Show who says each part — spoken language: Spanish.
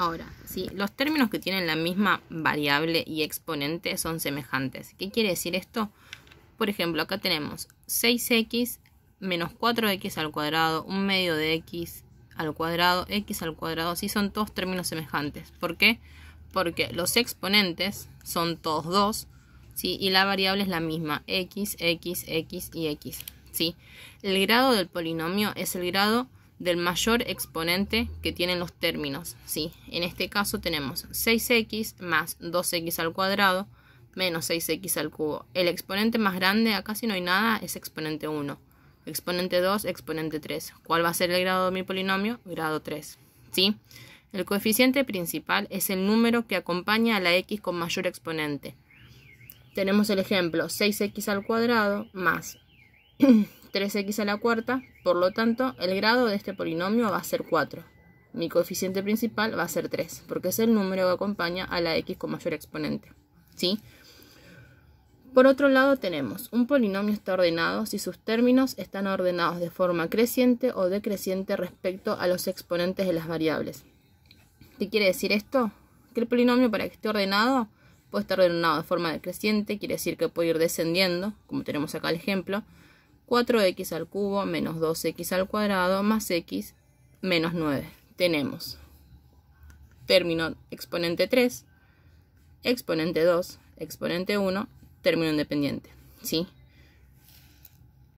Speaker 1: Ahora, ¿sí? los términos que tienen la misma variable y exponente son semejantes. ¿Qué quiere decir esto? Por ejemplo, acá tenemos 6x menos 4x al cuadrado, un medio de x al cuadrado, x al cuadrado, si son todos términos semejantes. ¿Por qué? Porque los exponentes son todos dos ¿sí? y la variable es la misma, x, x, x y x. ¿sí? El grado del polinomio es el grado del mayor exponente que tienen los términos. ¿sí? En este caso tenemos 6x más 2x al cuadrado menos 6x al cubo. El exponente más grande, acá si no hay nada, es exponente 1. Exponente 2, exponente 3. ¿Cuál va a ser el grado de mi polinomio? Grado 3. ¿sí? El coeficiente principal es el número que acompaña a la x con mayor exponente. Tenemos el ejemplo 6x al cuadrado más 3x a la cuarta, por lo tanto, el grado de este polinomio va a ser 4. Mi coeficiente principal va a ser 3, porque es el número que acompaña a la x con mayor exponente. ¿Sí? Por otro lado tenemos, un polinomio está ordenado si sus términos están ordenados de forma creciente o decreciente respecto a los exponentes de las variables. ¿Qué quiere decir esto? Que el polinomio para que esté ordenado puede estar ordenado de forma decreciente, quiere decir que puede ir descendiendo, como tenemos acá el ejemplo, 4x al cubo menos 2x al cuadrado más x menos 9. Tenemos término exponente 3, exponente 2, exponente 1, término independiente. ¿Sí?